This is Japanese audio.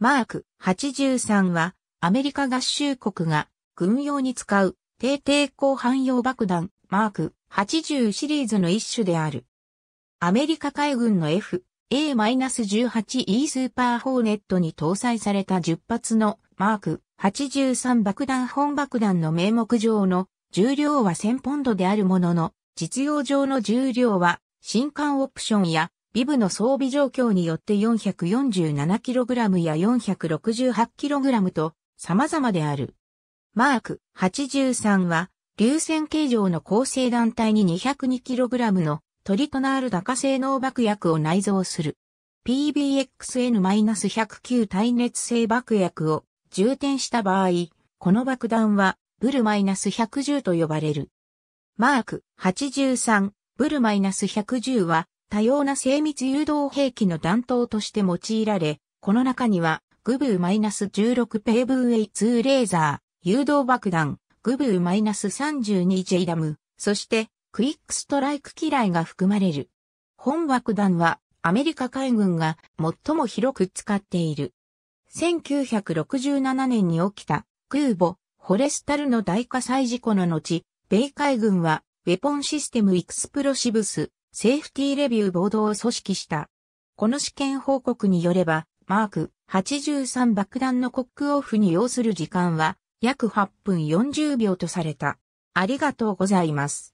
マーク83はアメリカ合衆国が軍用に使う低抵抗汎用爆弾マーク80シリーズの一種である。アメリカ海軍の FA-18E スーパーホーネットに搭載された10発のマーク83爆弾本爆弾の名目上の重量は1000ポンドであるものの実用上の重量は新艦オプションやビブの装備状況によって 447kg や 468kg と様々である。マーク83は、流線形状の構成団体に 202kg のトリトナール高性能爆薬を内蔵する。PBXN-109 耐熱性爆薬を充填した場合、この爆弾はブル -110 と呼ばれる。マーク83、ブル -110 は多様な精密誘導兵器の弾頭として用いられ、この中には、グブー -16 ペーブ A2 レーザー、誘導爆弾、グブー -32J ダム、そしてクイックストライク機雷が含まれる。本爆弾はアメリカ海軍が最も広く使っている。1967年に起きた空母ホレスタルの大火災事故の後、米海軍はウェポンシステムエクスプロシブスセーフティーレビューボードを組織した。この試験報告によれば、マーク83爆弾のコックオフに要する時間は約8分40秒とされた。ありがとうございます。